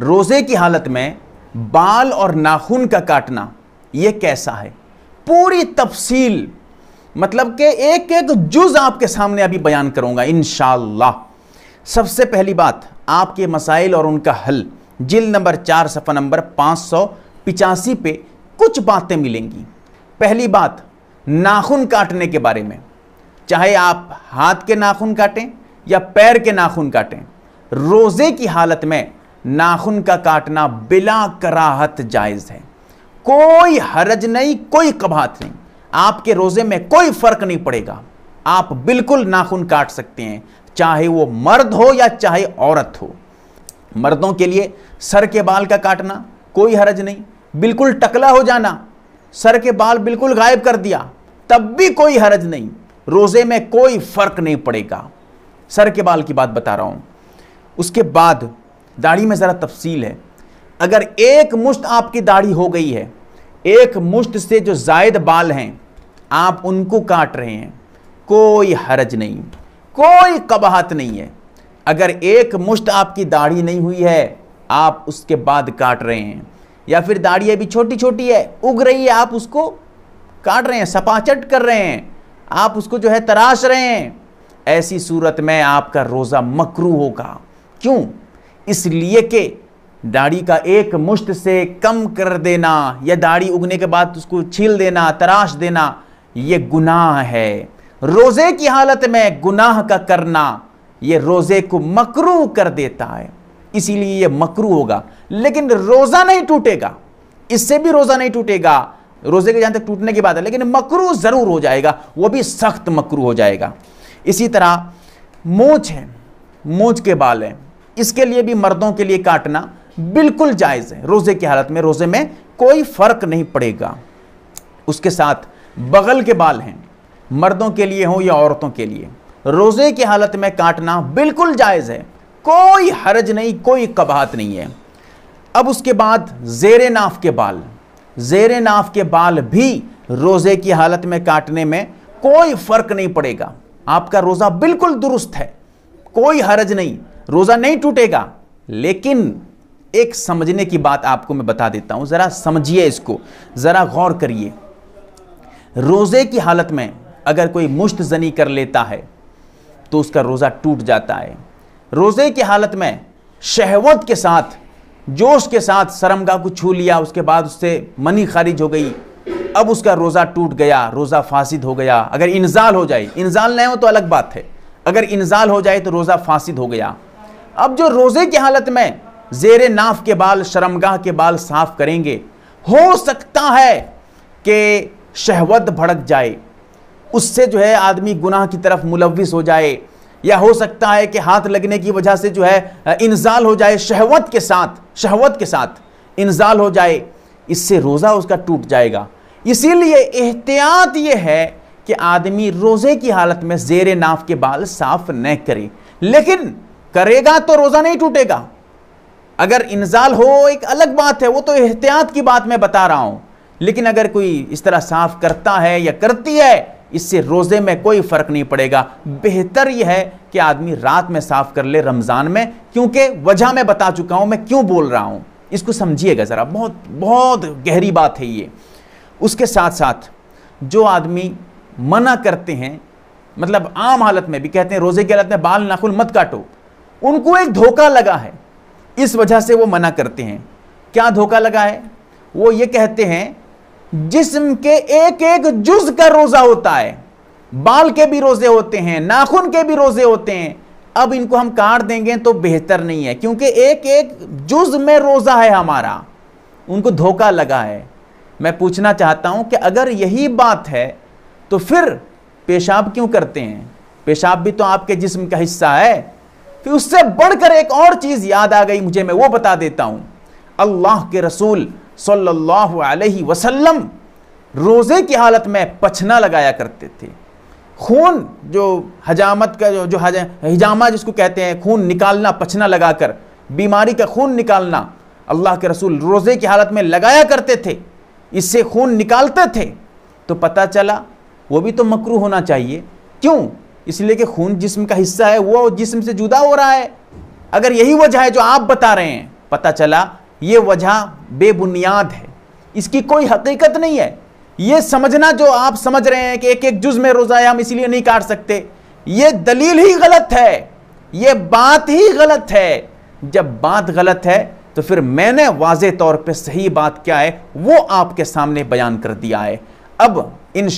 रोज़े की हालत में बाल और नाखून का काटना यह कैसा है पूरी तफसील मतलब कि एक एक जुज आपके सामने अभी बयान करूंगा इन सबसे पहली बात आपके मसाइल और उनका हल जिल नंबर चार सफ़ा नंबर पाँच सौ पिचासी पे कुछ बातें मिलेंगी पहली बात नाखून काटने के बारे में चाहे आप हाथ के नाखून काटें या पैर के नाखून काटें रोज़े की हालत में नाखून का काटना बिला कराहत जायज़ है कोई हरज नहीं कोई कबाहत नहीं आपके रोज़े में कोई फ़र्क नहीं पड़ेगा आप बिल्कुल नाखून काट सकते हैं चाहे वो मर्द हो या चाहे औरत हो मर्दों के लिए सर के बाल का काटना कोई हरज नहीं बिल्कुल टकला हो जाना सर के बाल बिल्कुल गायब कर दिया तब भी कोई हरज नहीं रोज़े में कोई फ़र्क नहीं पड़ेगा सर के बाल की बात बता रहा हूं उसके बाद दाढ़ी में ज़रा तफसील है अगर एक मुश्त आपकी दाढ़ी हो गई है एक मुश्त से जो जायद बाल हैं आप उनको काट रहे हैं कोई हरज नहीं कोई कबाहत नहीं है अगर एक मुश्त आपकी दाढ़ी नहीं हुई है आप उसके बाद काट रहे हैं या फिर दाढ़ी अभी छोटी छोटी है उग रही है आप उसको काट रहे हैं सपाचट कर रहे हैं आप उसको जो है तराश रहे हैं ऐसी सूरत में आपका रोज़ा मकरू होगा क्यों इसलिए कि दाढ़ी का एक मुश्त से कम कर देना या दाढ़ी उगने के बाद उसको छील देना तराश देना ये गुनाह है रोज़े की हालत में गुनाह का करना ये रोज़े को मकरू कर देता है इसीलिए ये मकरू होगा लेकिन रोज़ा नहीं टूटेगा इससे भी रोज़ा नहीं टूटेगा रोज़े के जहाँ तक टूटने की बात है लेकिन मकरू ज़रूर हो जाएगा वो भी सख्त मकरू हो जाएगा इसी तरह मोच है मोच के बाल हैं इसके लिए भी मर्दों के लिए काटना बिल्कुल जायज़ है रोज़े की हालत में रोज़े में कोई फ़र्क नहीं पड़ेगा उसके साथ बगल के बाल हैं मर्दों के लिए हों या औरतों के लिए रोज़े की हालत में काटना बिल्कुल जायज़ है कोई हरज नहीं कोई कबाहत नहीं है अब उसके बाद जेर नाफ के बाल जेर नाफ के बाल भी रोज़े की हालत में काटने में कोई फ़र्क नहीं पड़ेगा आपका रोज़ा बिल्कुल दुरुस्त है कोई हरज नहीं रोज़ा नहीं टूटेगा लेकिन एक समझने की बात आपको मैं बता देता हूँ ज़रा समझिए इसको ज़रा गौर करिए रोज़े की हालत में अगर कोई मुश्त जनी कर लेता है तो उसका रोज़ा टूट जाता है रोज़े की हालत में शहवत के साथ जोश के साथ शर्मगाह को छू लिया उसके बाद उससे मनी खारिज हो गई अब उसका रोज़ा टूट गया रोज़ा फासिद हो गया अगर इंजाल हो जाए इंजाल नहीं हो तो अलग बात है अगर इंजाल हो जाए तो रोज़ा फासिद हो गया अब जो रोज़े की हालत में जेर नाफ के बाल शर्मगाह के बाल साफ करेंगे हो सकता है कि शहवत भड़क जाए उससे जो है आदमी गुनाह की तरफ मुलविस हो जाए या हो सकता है कि हाथ लगने की वजह से जो है इंजाल हो जाए शहवत के साथ शहवत के साथ इंजाल हो जाए इससे रोज़ा उसका टूट जाएगा इसीलिए एहतियात ये है कि आदमी रोज़े की हालत में जेर नाफ के बाल साफ न करे लेकिन करेगा तो रोज़ा नहीं टूटेगा अगर इंजाल हो एक अलग बात है वो तो एहतियात की बात मैं बता रहा हूँ लेकिन अगर कोई इस तरह साफ करता है या करती है इससे रोज़े में कोई फ़र्क नहीं पड़ेगा बेहतर यह है कि आदमी रात में साफ कर ले रमज़ान में क्योंकि वजह मैं बता चुका हूँ मैं क्यों बोल रहा हूँ इसको समझिएगा ज़रा बहुत बहुत गहरी बात है ये उसके साथ साथ जो आदमी मना करते हैं मतलब आम हालत में भी कहते हैं रोज़े की हालत में बाल नाख़ुल मत काटो उनको एक धोखा लगा है इस वजह से वो मना करते हैं क्या धोखा लगा है वो ये कहते हैं जिस्म के एक एक जुज का रोज़ा होता है बाल के भी रोज़े होते हैं नाखून के भी रोज़े होते हैं अब इनको हम काट देंगे तो बेहतर नहीं है क्योंकि एक एक जुज में रोज़ा है हमारा उनको धोखा लगा है मैं पूछना चाहता हूं कि अगर यही बात है तो फिर पेशाब क्यों करते हैं पेशाब भी तो आपके जिस्म का हिस्सा है फिर उससे बढ़कर एक और चीज़ याद आ गई मुझे मैं वो बता देता हूँ अल्लाह के रसूल सल्लल्लाहु अलैहि वसल्लम रोज़े की हालत में पछना लगाया करते थे खून जो हजामत का जो जो हिजामा जिसको कहते हैं खून निकालना पछना लगाकर बीमारी का खून निकालना अल्लाह के रसूल रोज़े की हालत में लगाया करते थे इससे खून निकालते थे तो पता चला वो भी तो मकरू होना चाहिए क्यों इसलिए कि खून जिस्म का हिस्सा है वो जिस्म से जुदा हो रहा है अगर यही वजह है जो आप बता रहे हैं पता चला ये वजह बेबुनियाद है इसकी कोई हकीकत नहीं है ये समझना जो आप समझ रहे हैं कि एक एक जुज में रोज़ाया हम इसलिए नहीं काट सकते ये दलील ही गलत है ये बात ही गलत है जब बात गलत है तो फिर मैंने वाज तौर पे सही बात क्या है वो आपके सामने बयान कर दिया है अब इन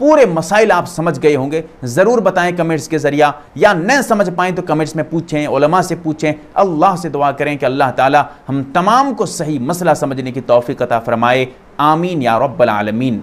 पूरे मसाइल आप समझ गए होंगे ज़रूर बताएं कमेंट्स के ज़रिया या न समझ पाएं तो कमेंट्स में पूछें ओलमा से पूछें अल्लाह से दुआ करें कि अल्लाह ताला हम तमाम को सही मसला समझने की तोफ़ी अता फ़रमाए आमीन या रब्बल आलमीन